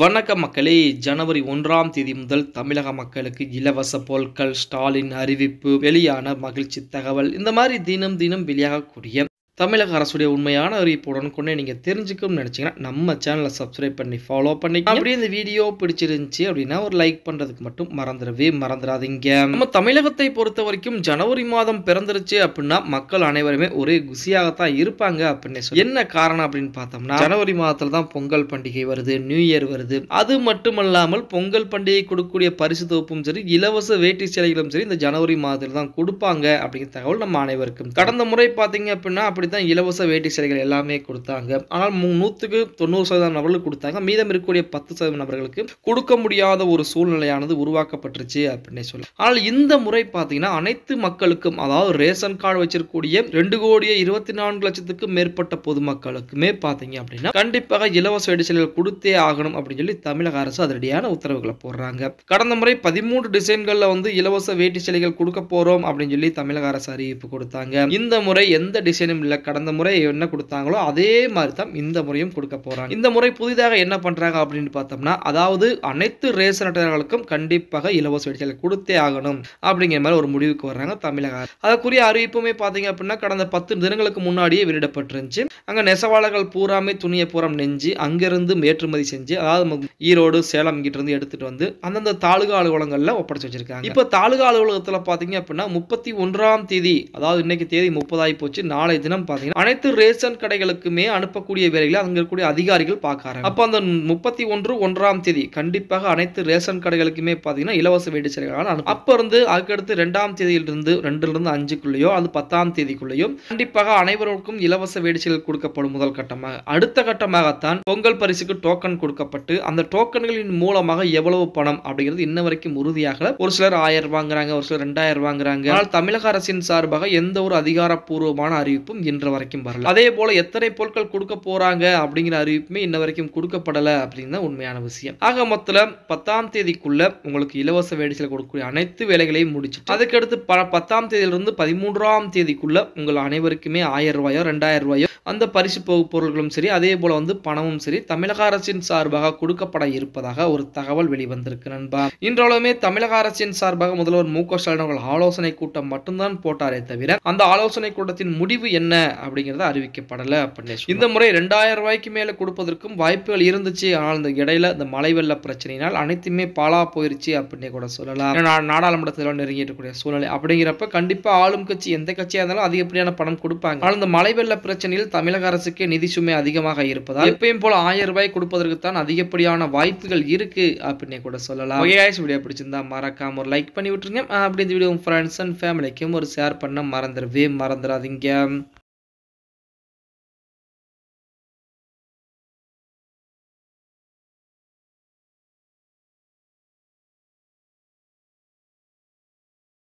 வணக்க மக்களே ஜனவரி ஒன்றாம் தேதி முதல் தமிழக மக்களுக்கு இலவச பொருட்கள் ஸ்டாலின் அறிவிப்பு வெளியான மகிழ்ச்சி தகவல் இந்த மாதிரி தினம் தினம் வெளியாகக்கூடிய தமிழக அரசுடைய உண்மையான அறிவிப்பு கொண்டே நீங்கள் தெரிஞ்சுக்கணும்னு நினச்சிங்கன்னா நம்ம சேனலை சப்ஸ்கிரைப் பண்ணி ஃபாலோ பண்ணி அப்படியே இந்த வீடியோ பிடிச்சிருந்துச்சு அப்படின்னா ஒரு லைக் பண்ணுறதுக்கு மட்டும் மறந்துடவே மறந்துடாதீங்க நம்ம தமிழகத்தை பொறுத்த வரைக்கும் ஜனவரி மாதம் பிறந்துருச்சு அப்படின்னா மக்கள் அனைவருமே ஒரே குசியாகத்தான் இருப்பாங்க அப்படின்னு சொல்லி என்ன காரணம் அப்படின்னு பார்த்தோம்னா ஜனவரி மாதத்தில் தான் பொங்கல் பண்டிகை வருது நியூ இயர் வருது அது மட்டுமல்லாமல் பொங்கல் பண்டிகை கொடுக்கக்கூடிய பரிசு தொகுப்பும் சரி இலவச வேட்டி சேலைகளும் சரி இந்த ஜனவரி மாதத்தில் தான் கொடுப்பாங்க அப்படிங்கிற தகவல் நம்ம அனைவருக்கும் கடந்த முறை பார்த்தீங்க அப்படின்னா அப்படி அப்படி தான் இலவச வேட்டி சேலைகள் எல்லாமே கொடுத்தாங்க ஆனால் நூற்றுக்கு தொண்ணூறு சதவீதம் நபர்களுக்கு கொடுத்தாங்க மீதம் இருக்கக்கூடிய பத்து சதவீதம் நபர்களுக்கு கொடுக்க முடியாத ஒரு சூழ்நிலையானது உருவாக்கப்பட்டுருச்சு அப்படின்னு சொல்லி ஆனால் இந்த முறை பார்த்தீங்கன்னா அனைத்து மக்களுக்கும் அதாவது ரேஷன் கார்டு வச்சிருக்கக்கூடிய ரெண்டு கோடியே இருபத்தி நான்கு லட்சத்துக்கு மேற்பட்ட பொதுமக்களுக்குமே பார்த்தீங்க அப்படின்னா கண்டிப்பாக இலவச வேட்டி சேலைகள் கொடுத்தே ஆகணும் அப்படின்னு சொல்லி தமிழக அரசு அதிரடியான உத்தரவுகளை போடுறாங்க கடந்த முறை பதிமூன்று டிசைன்களில் வந்து இலவச வேட்டி சேலைகள் கொடுக்க போறோம் அப்படின்னு சொல்லி தமிழக அரசு அறிவிப்பு கொடுத்தாங்க இந்த முறை எந்த டிசைனும் இல்ல கடந்த முறை என்ன கொடுத்தாங்களோ அதே மாதிரி தான் இந்த முறையும் கொடுக்க போறாங்க இந்த முறை புதிதாக என்ன பண்றாங்க அப்படின்னு பார்த்தோம்னா அதாவது அனைத்து ரேஷன் அட்டையாளர்களுக்கும் கண்டிப்பாக இலவச வெடிச்சல் கொடுத்தே ஆகணும் அப்படிங்கிற மாதிரி ஒரு முடிவுக்கு வர்றாங்க தமிழக அதற்குரிய அறிவிப்புமே பார்த்தீங்க அப்படின்னா கடந்த பத்து தினங்களுக்கு முன்னாடியே வெளியிடப்பட்டிருந்துச்சு அங்கே நெசவாளர்கள் பூராமே துணியை பூரம் நெஞ்சு அங்கிருந்து ஏற்றுமதி செஞ்சு அதாவது ஈரோடு சேலம் கிட்ட இருந்து எடுத்துட்டு வந்து அந்தந்த தாலுகா அலுவலகங்களில் ஒப்படைச்சு வச்சிருக்காங்க இப்போ தாலுகா அலுவலகத்தில் பார்த்தீங்க அப்படின்னா முப்பத்தி ஒன்றாம் தேதி அதாவது இன்னைக்கு தேதி முப்பதாயி போச்சு நாளை தினம் பார்த்தீங்கன்னா அனைத்து ரேஷன் கடைகளுக்குமே அனுப்பக்கூடிய வேலைகளை அங்கே இருக்கக்கூடிய அதிகாரிகள் பார்க்கறாங்க அப்போ அந்த முப்பத்தி ஒன்று ஒன்றாம் தேதி கண்டிப்பாக அனைத்து ரேஷன் கடைகளுக்குமே பார்த்தீங்கன்னா இலவச வேட்டி சேலைகளான அப்போ இருந்து அதுக்கடுத்து ரெண்டாம் தேதியிலிருந்து ரெண்டுலேருந்து அஞ்சுக்குள்ளேயோ அது பத்தாம் தேதிக்குள்ளேயோ கண்டிப்பாக அனைவருக்கும் இலவச வேடிச்சைகள் கொடுக்கப்படும் முதல் கட்டமாக அடுத்த கட்டமாகத்தான் பொங்கல் பரிசுக்கு டோக்கன் கொடுக்கப்பட்டு அந்த டோக்கன்களின் மூலமாக எவ்வளவு பணம் அப்படிங்கிறது இன்ன வரைக்கும் உறுதியாக ஒரு சிலர் ஆயிரம் வாங்குறாங்க ஒரு சிலர் ரெண்டாயிரம் வாங்குறாங்க ஆனால் தமிழக அரசின் சார்பாக எந்த ஒரு அதிகாரப்பூர்வமான அறிவிப்பும் இன்று வரைக்கும் வரல அதே போல எத்தனை பொருட்கள் கொடுக்க போறாங்க அப்படிங்கிற அறிவிப்புமே இன்ன வரைக்கும் கொடுக்கப்படல அப்படின்னு உண்மையான விஷயம் ஆக மொத்தம் பத்தாம் தேதிக்குள்ள உங்களுக்கு இலவச வேடிசல் கொடுக்கக்கூடிய அனைத்து வேலைகளையும் முடிச்சுட்டு அதுக்கடுத்து பத்தாம் தேதியிலிருந்து பதிமூன்றாம் தேதிக்குள்ள உங்கள் அனைவருக்குமே ஆயிரம் ரூபாயோ ரெண்டாயிரம் ரூபாயோ அந்த பரிசு போக பொருள்களும் சரி அதே போல வந்து பணமும் சரி தமிழக அரசின் சார்பாக கொடுக்கப்பட இருப்பதாக ஒரு தகவல் வெளிவந்திருக்கு நண்பா இன்றளவுமே தமிழக அரசின் சார்பாக முதல்வர் மு க ஸ்டாலின் அவர்கள் ஆலோசனை கூட்டம் மட்டும்தான் போட்டாரே தவிர அந்த ஆலோசனை கூட்டத்தின் முடிவு என்ன அப்படிங்கிறத அறிவிக்கப்படலை அப்படின்னு இந்த முறை ரெண்டாயிரம் ரூபாய்க்கு மேலே கொடுப்பதற்கும் வாய்ப்புகள் இருந்துச்சு ஆனால் இந்த இடையில இந்த மழை வெள்ள பிரச்சனையினால் அனைத்துமே பாலா போயிருச்சு அப்படின்னு கூட சொல்லலாம் நாடாளுமன்றத்தில் நெருங்கிட்டு சூழ்நிலை அப்படிங்கிறப்ப கண்டிப்பாக ஆளும் கட்சி எந்த கட்சியாக இருந்தாலும் அதிகப்படியான பணம் கொடுப்பாங்க ஆனால் இந்த மழை வெள்ள பிரச்சனையில் தமிழக அரசுக்கு நிதி சுமை அதிகமாக இருப்பதால் எப்பயும் போல ஆயிரம் ரூபாய் கொடுப்பதற்கு தான் அதிகப்படியான வாய்ப்புகள் இருக்கு அப்படின்னு கூட சொல்லலாம் வீடியோ பிடிச்சிருந்தா மறக்காம ஒரு லைக் பண்ணி விட்டுருங்க அப்படி இந்த வீடியோ உங்கள் ஃப்ரெண்ட்ஸ் அண்ட் ஃபேமிலிக்கும் ஒரு ஷேர் பண்ண மறந்துடவே மறந்துடாதீங்க